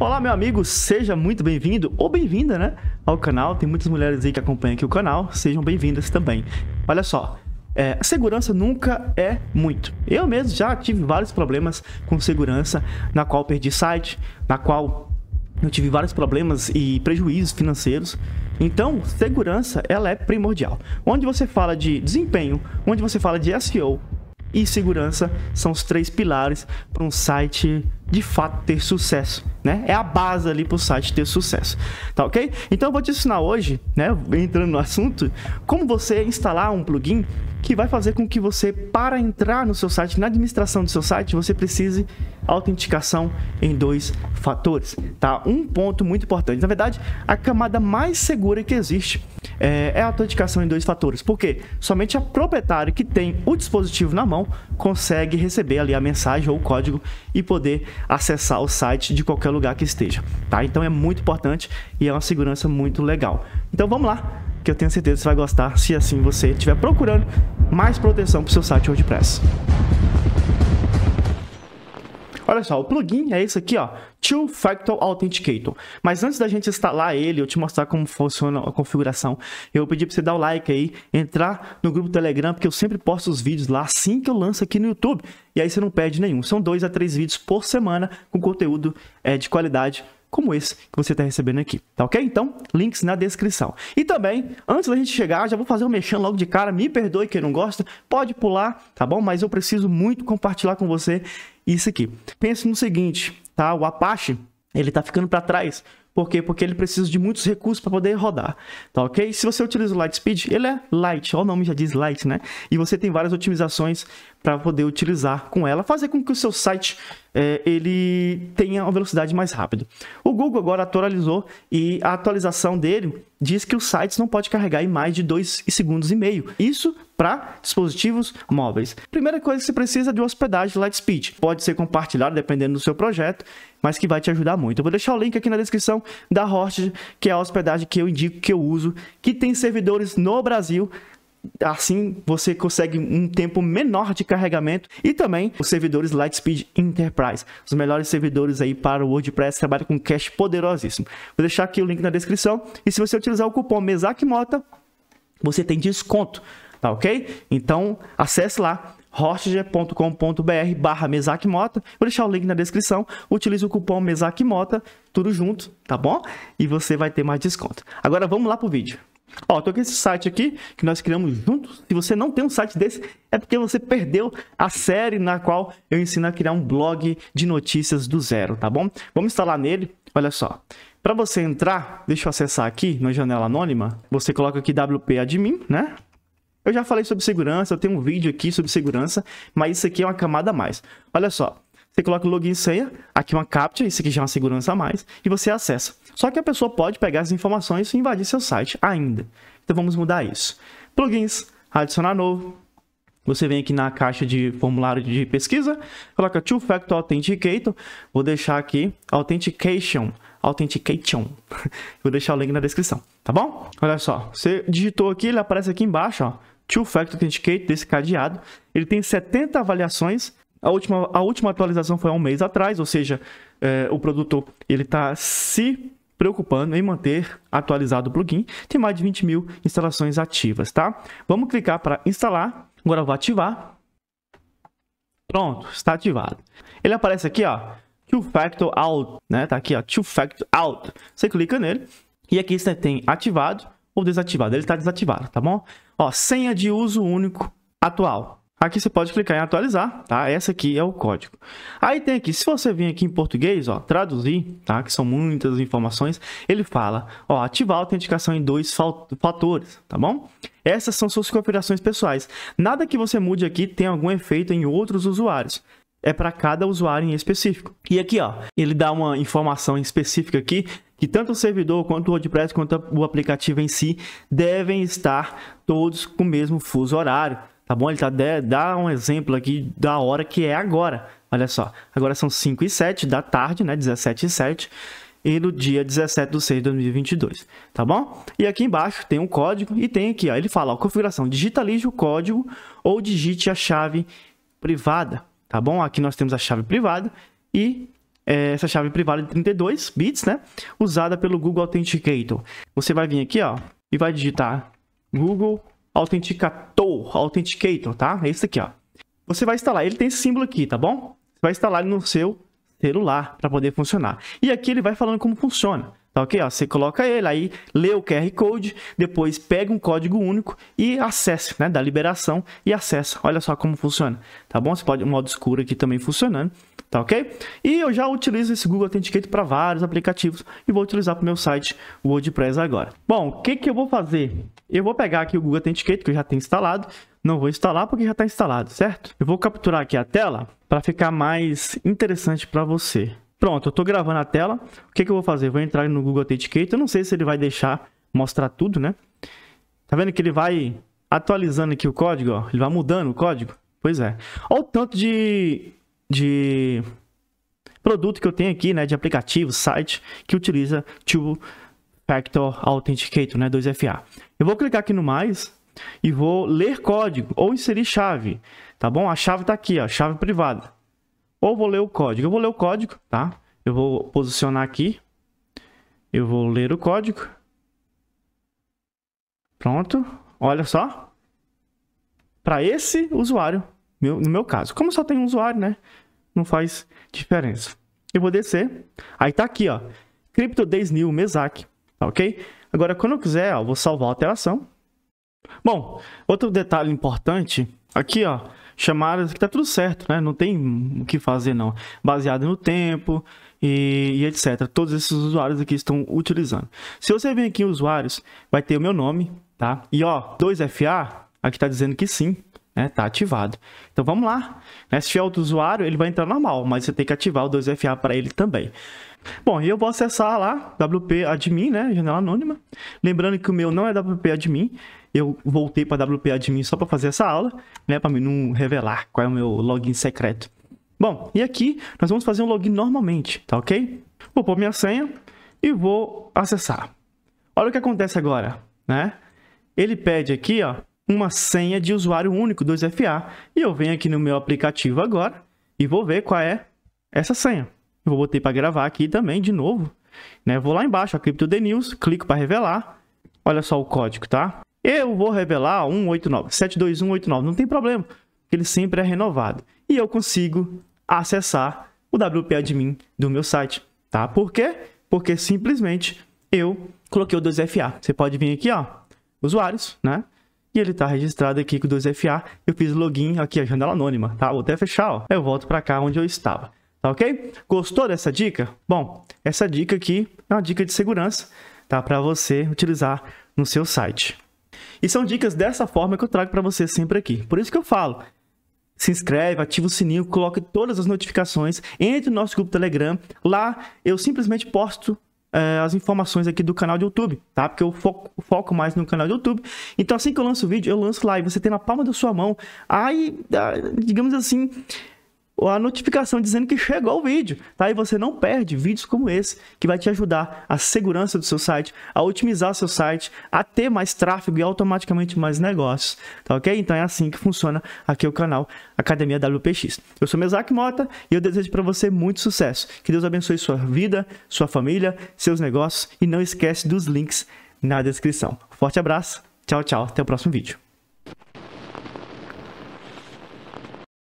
Olá, meu amigo, seja muito bem-vindo ou bem-vinda, né, ao canal. Tem muitas mulheres aí que acompanham aqui o canal, sejam bem-vindas também. Olha só, é, segurança nunca é muito. Eu mesmo já tive vários problemas com segurança, na qual perdi site, na qual eu tive vários problemas e prejuízos financeiros. Então, segurança ela é primordial. Onde você fala de desempenho, onde você fala de SEO e segurança são os três pilares para um site de fato ter sucesso, né? É a base ali para o site ter sucesso, tá ok? Então eu vou te ensinar hoje, né? Entrando no assunto, como você instalar um plugin que vai fazer com que você, para entrar no seu site, na administração do seu site, você precise autenticação em dois fatores, tá? Um ponto muito importante. Na verdade, a camada mais segura que existe é, é a autenticação em dois fatores, porque somente a proprietário que tem o dispositivo na mão consegue receber ali a mensagem ou o código e poder acessar o site de qualquer lugar que esteja, tá? Então é muito importante e é uma segurança muito legal. Então vamos lá, que eu tenho certeza que você vai gostar se assim você estiver procurando mais proteção para o seu site WordPress. Olha só, o plugin é esse aqui, ó, Two Factor Authenticator. Mas antes da gente instalar ele, eu te mostrar como funciona a configuração, eu pedi para você dar o like aí, entrar no grupo Telegram, porque eu sempre posto os vídeos lá assim que eu lanço aqui no YouTube. E aí você não perde nenhum. São dois a três vídeos por semana com conteúdo é, de qualidade como esse que você está recebendo aqui, tá ok? Então, links na descrição. E também, antes da gente chegar, já vou fazer o um mexendo logo de cara, me perdoe quem não gosta, pode pular, tá bom? Mas eu preciso muito compartilhar com você isso aqui. Pense no seguinte, tá? O Apache ele está ficando para trás. Por quê? Porque ele precisa de muitos recursos para poder rodar. Tá ok? Se você utiliza o Lightspeed, ele é light. o nome já diz light, né? E você tem várias otimizações para poder utilizar com ela, fazer com que o seu site é, ele tenha uma velocidade mais rápida. O Google agora atualizou e a atualização dele diz que os sites não pode carregar em mais de 2 segundos e meio. Isso para dispositivos móveis. Primeira coisa que você precisa é de hospedagem Lightspeed. Pode ser compartilhado dependendo do seu projeto, mas que vai te ajudar muito. Eu vou deixar o link aqui na descrição da Host, que é a hospedagem que eu indico que eu uso, que tem servidores no Brasil, Assim você consegue um tempo menor de carregamento e também os servidores Lightspeed Enterprise, os melhores servidores aí para o WordPress, trabalha com cache poderosíssimo. Vou deixar aqui o link na descrição e se você utilizar o cupom Mesac Mota, você tem desconto tá ok? Então, acesse lá hostger.com.br barra Mota. Vou deixar o link na descrição. Utilize o cupom Mota, tudo junto, tá bom? E você vai ter mais desconto. Agora vamos lá pro vídeo. Ó, tô com esse site aqui que nós criamos juntos. Se você não tem um site desse, é porque você perdeu a série na qual eu ensino a criar um blog de notícias do zero, tá bom? Vamos instalar nele. Olha só. Para você entrar, deixa eu acessar aqui na janela anônima. Você coloca aqui wp admin, né? Eu já falei sobre segurança, eu tenho um vídeo aqui sobre segurança, mas isso aqui é uma camada a mais. Olha só, você coloca o login e senha, aqui uma captcha, isso aqui já é uma segurança a mais, e você acessa. Só que a pessoa pode pegar as informações e invadir seu site ainda. Então vamos mudar isso. Plugins, adicionar novo. Você vem aqui na caixa de formulário de pesquisa, coloca Two Factor Authenticator, vou deixar aqui Authentication, Authentication. Vou deixar o link na descrição, tá bom? Olha só, você digitou aqui, ele aparece aqui embaixo, ó. Two Factor Authenticate, desse cadeado. Ele tem 70 avaliações. A última, a última atualização foi há um mês atrás, ou seja, é, o produtor está se preocupando em manter atualizado o plugin. Tem mais de 20 mil instalações ativas, tá? Vamos clicar para instalar. Agora eu vou ativar. Pronto, está ativado. Ele aparece aqui, ó, Two Factor Out, né? Tá aqui, ó, Two Factor Out. Você clica nele e aqui você tem ativado ou desativado. Ele está desativado, tá bom? Ó, senha de uso único atual. Aqui você pode clicar em atualizar, tá? Essa aqui é o código. Aí tem aqui, se você vir aqui em português, ó, traduzir, tá? Que são muitas informações, ele fala, ó, ativar a autenticação em dois fatores, tá bom? Essas são suas configurações pessoais. Nada que você mude aqui tem algum efeito em outros usuários é para cada usuário em específico. E aqui, ó, ele dá uma informação específica aqui que tanto o servidor quanto o WordPress quanto o aplicativo em si devem estar todos com o mesmo fuso horário, tá bom? Ele tá de, dá um exemplo aqui da hora que é agora. Olha só, agora são 5 e 7 da tarde, né? 17 e 7 e no dia 17 de 6 de 2022, tá bom? E aqui embaixo tem um código e tem aqui, ó, ele fala, ó, configuração, digitalize o código ou digite a chave privada, tá bom? Aqui nós temos a chave privada e é, essa chave privada de 32 bits, né? Usada pelo Google Authenticator. Você vai vir aqui, ó, e vai digitar Google Authenticator, Authenticator, tá? É isso aqui, ó. Você vai instalar, ele tem esse símbolo aqui, tá bom? Você vai instalar ele no seu celular para poder funcionar. E aqui ele vai falando como funciona. Tá ok? Ó, você coloca ele aí, lê o QR Code, depois pega um código único e acessa, né? Da liberação e acessa. Olha só como funciona. Tá bom? Você pode, um modo escuro aqui também funcionando tá ok? E eu já utilizo esse Google Authenticator para vários aplicativos e vou utilizar para o meu site WordPress agora. Bom, o que, que eu vou fazer? Eu vou pegar aqui o Google Authenticator que eu já tenho instalado, não vou instalar porque já está instalado, certo? Eu vou capturar aqui a tela para ficar mais interessante para você. Pronto, eu estou gravando a tela. O que, que eu vou fazer? Eu vou entrar no Google Authenticator, eu não sei se ele vai deixar mostrar tudo, né? Tá vendo que ele vai atualizando aqui o código, ó? Ele vai mudando o código? Pois é. Olha o tanto de de produto que eu tenho aqui, né, de aplicativo, site, que utiliza Two Factor Authenticator, né, 2FA. Eu vou clicar aqui no mais e vou ler código ou inserir chave, tá bom? A chave está aqui, ó, chave privada. Ou vou ler o código. Eu vou ler o código, tá? Eu vou posicionar aqui. Eu vou ler o código. Pronto. Olha só. Para esse usuário, meu, no meu caso. Como só tem um usuário, né? Não faz diferença. Eu vou descer. Aí tá aqui, ó. Crypto Days New Mesac. Tá ok? Agora, quando eu quiser, ó, eu vou salvar a alteração. Bom, outro detalhe importante. Aqui, ó. Chamadas que tá tudo certo, né? Não tem o que fazer, não. Baseado no tempo e, e etc. Todos esses usuários aqui estão utilizando. Se você vir aqui em usuários, vai ter o meu nome, tá? E ó, 2FA, aqui tá dizendo que sim né? Tá ativado. Então vamos lá. Né? Se tiver outro usuário, ele vai entrar normal, mas você tem que ativar o 2FA para ele também. Bom, e eu vou acessar lá WP admin, né, janela anônima. Lembrando que o meu não é WP admin, eu voltei para WP admin só para fazer essa aula, né, para não revelar qual é o meu login secreto. Bom, e aqui nós vamos fazer um login normalmente, tá OK? Vou pôr minha senha e vou acessar. Olha o que acontece agora, né? Ele pede aqui, ó, uma senha de usuário único 2FA. E eu venho aqui no meu aplicativo agora e vou ver qual é essa senha. Eu vou botar para gravar aqui também de novo. Né? Vou lá embaixo, a Crypto The News, clico para revelar. Olha só o código, tá? Eu vou revelar 189, 72189, não tem problema. Ele sempre é renovado. E eu consigo acessar o WP Admin do meu site, tá? Por quê? Porque simplesmente eu coloquei o 2FA. Você pode vir aqui, ó, usuários, né? e ele tá registrado aqui com o 2FA. Eu fiz login aqui, a janela anônima, tá? Vou até fechar, ó. Eu volto para cá onde eu estava. Tá ok? Gostou dessa dica? Bom, essa dica aqui é uma dica de segurança, tá? Para você utilizar no seu site. E são dicas dessa forma que eu trago para você sempre aqui. Por isso que eu falo, se inscreve, ativa o sininho, coloque todas as notificações, entre no nosso grupo Telegram. Lá eu simplesmente posto é, as informações aqui do canal de YouTube, tá? Porque eu foco, foco, mais no canal de YouTube. Então, assim que eu lanço o vídeo, eu lanço lá e você tem na palma da sua mão. Aí, ah, digamos assim, a notificação dizendo que chegou o vídeo, tá? E você não perde vídeos como esse, que vai te ajudar a segurança do seu site, a otimizar seu site, a ter mais tráfego e automaticamente mais negócios, tá ok? Então é assim que funciona aqui o canal Academia WPX. Eu sou Mesac Mota e eu desejo para você muito sucesso. Que Deus abençoe sua vida, sua família, seus negócios e não esquece dos links na descrição. Forte abraço, tchau, tchau, até o próximo vídeo.